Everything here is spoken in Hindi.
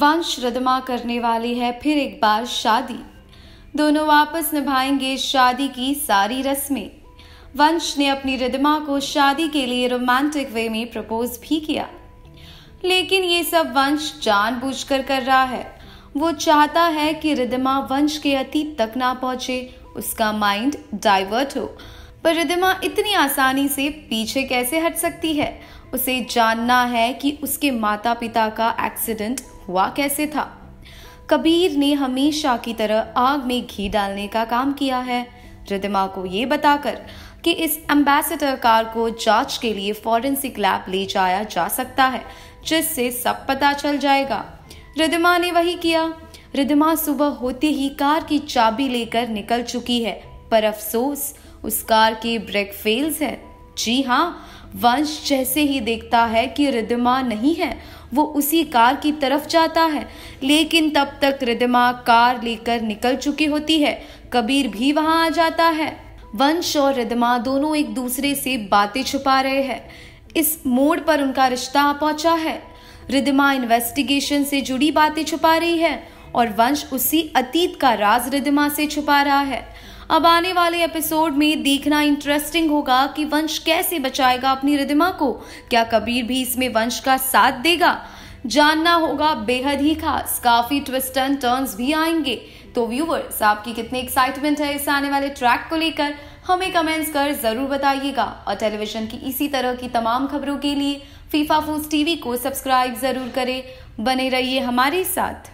वंश रदमा करने वाली है फिर एक बार शादी दोनों वापस निभाएंगे शादी की सारी रस्में वंश ने अपनी रिदमा को शादी के लिए रोमांटिक वे में प्रपोज भी किया लेकिन ये सब वंश जानबूझकर कर रहा है वो चाहता है कि रिदमा वंश के अतीत तक ना पहुंचे उसका माइंड डाइवर्ट हो पर रिदिमा इतनी आसानी से पीछे कैसे हट सकती है उसे जानना है कि उसके माता पिता का एक्सीडेंट हुआ कैसे था कबीर ने हमेशा की तरह आग में घी डालने का काम किया है रिदिमा को ये बताकर कि इस एम्बेसडर कार को जांच के लिए फॉरेंसिक लैब ले जाया जा सकता है जिससे सब पता चल जाएगा रिदिमा ने वही किया रिदिमा सुबह होते ही कार की चाबी लेकर निकल चुकी है पर अफसोस उस कार की ब्रेक फेल्स है जी हाँ वंश जैसे ही देखता है कि रिदिमा नहीं है वो उसी कार की तरफ जाता है लेकिन तब तक रिदिमा कार लेकर निकल चुकी होती है कबीर भी वहां आ जाता है वंश और रिदिमा दोनों एक दूसरे से बातें छुपा रहे हैं इस मोड़ पर उनका रिश्ता आ पहुंचा है रिदिमा इन्वेस्टिगेशन से जुड़ी बातें छुपा रही है और वंश उसी अतीत का राज रिदिमा से छुपा रहा है अब आने वाले एपिसोड में देखना इंटरेस्टिंग होगा कि वंश कैसे बचाएगा अपनी रिदिमा को क्या कबीर भी इसमें वंश का साथ देगा जानना होगा बेहद ही खास काफी ट्विस्ट एंड टर्न्स भी आएंगे तो व्यूवर्स आपकी कितनी एक्साइटमेंट है इस आने वाले ट्रैक को लेकर हमें कमेंट्स कर जरूर बताइएगा और टेलीविजन की इसी तरह की तमाम खबरों के लिए फीफा फूज टीवी को सब्सक्राइब जरूर करें बने रहिए हमारे साथ